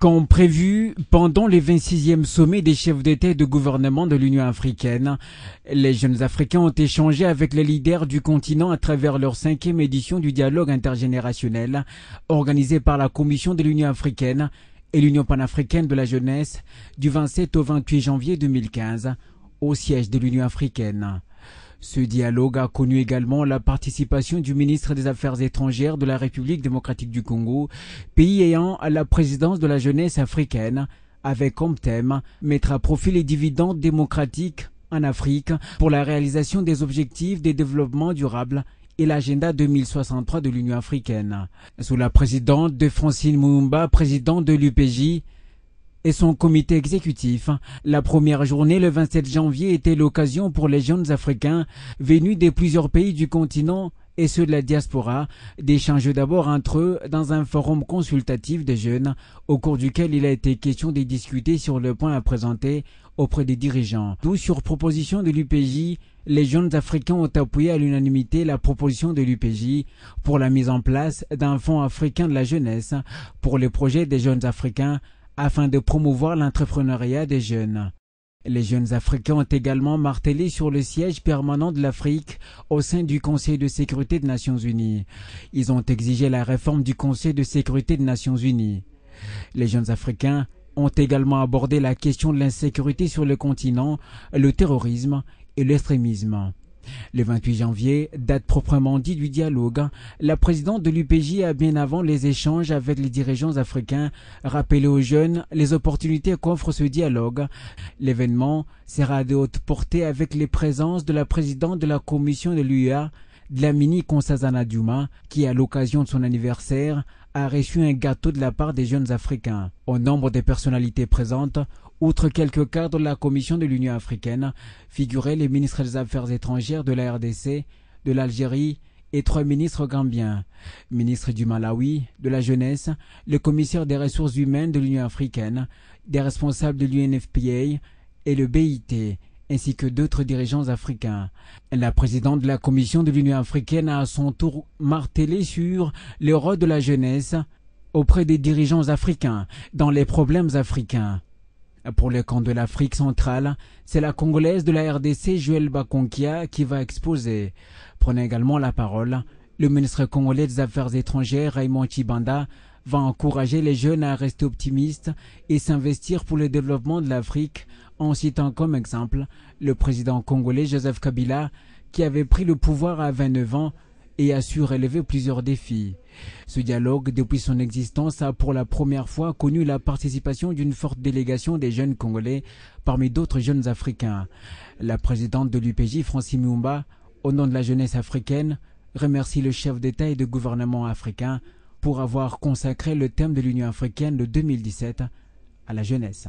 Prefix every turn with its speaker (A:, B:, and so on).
A: comme prévu pendant les 26e sommet des chefs d'État et de gouvernement de l'Union africaine. Les jeunes Africains ont échangé avec les leaders du continent à travers leur cinquième édition du dialogue intergénérationnel organisé par la Commission de l'Union africaine et l'Union panafricaine de la jeunesse du 27 au 28 janvier 2015 au siège de l'Union africaine. Ce dialogue a connu également la participation du ministre des Affaires étrangères de la République démocratique du Congo, pays ayant à la présidence de la jeunesse africaine, avec comme thème mettre à profit les dividendes démocratiques en Afrique pour la réalisation des objectifs des développements durables et l'agenda 2063 de l'Union africaine. Sous la présidente de Francine Moumba, présidente de l'UPJ, et son comité exécutif. La première journée, le 27 janvier, était l'occasion pour les jeunes Africains venus de plusieurs pays du continent et ceux de la diaspora d'échanger d'abord entre eux dans un forum consultatif des jeunes au cours duquel il a été question de discuter sur le point à présenter auprès des dirigeants. D'où sur proposition de l'UPJ, les jeunes africains ont appuyé à l'unanimité la proposition de l'UPJ pour la mise en place d'un fonds africain de la jeunesse pour les projets des jeunes africains afin de promouvoir l'entrepreneuriat des jeunes. Les jeunes Africains ont également martelé sur le siège permanent de l'Afrique au sein du Conseil de sécurité des Nations Unies. Ils ont exigé la réforme du Conseil de sécurité des Nations Unies. Les jeunes Africains ont également abordé la question de l'insécurité sur le continent, le terrorisme et l'extrémisme. Le 28 janvier, date proprement dite du dialogue, hein, la présidente de l'UPJ a bien avant les échanges avec les dirigeants africains rappelé aux jeunes les opportunités qu'offre ce dialogue. L'événement sera de haute portée avec les présences de la présidente de la commission de l'UA, Dlamini Consazana Duma, qui, à l'occasion de son anniversaire, a reçu un gâteau de la part des jeunes Africains. Au nombre des personnalités présentes, outre quelques cadres de la Commission de l'Union africaine, figuraient les ministres des Affaires étrangères de la RDC, de l'Algérie et trois ministres gambiens, ministre du Malawi, de la jeunesse, le commissaire des ressources humaines de l'Union africaine, des responsables de l'UNFPA et le BIT, ainsi que d'autres dirigeants africains. La présidente de la Commission de l'Union africaine a à son tour martelé sur le rôle de la jeunesse auprès des dirigeants africains dans les problèmes africains. Pour le camp de l'Afrique centrale, c'est la Congolaise de la RDC Joël Bakonkia qui va exposer. Prenez également la parole le ministre congolais des Affaires étrangères Raymond Chibanda va encourager les jeunes à rester optimistes et s'investir pour le développement de l'Afrique en citant comme exemple le président congolais Joseph Kabila qui avait pris le pouvoir à 29 ans et a su relever plusieurs défis. Ce dialogue, depuis son existence, a pour la première fois connu la participation d'une forte délégation des jeunes Congolais parmi d'autres jeunes Africains. La présidente de l'UPJ, Francine Miumba, au nom de la jeunesse africaine, remercie le chef d'État et de gouvernement africain pour avoir consacré le thème de l'Union africaine de 2017 à la jeunesse.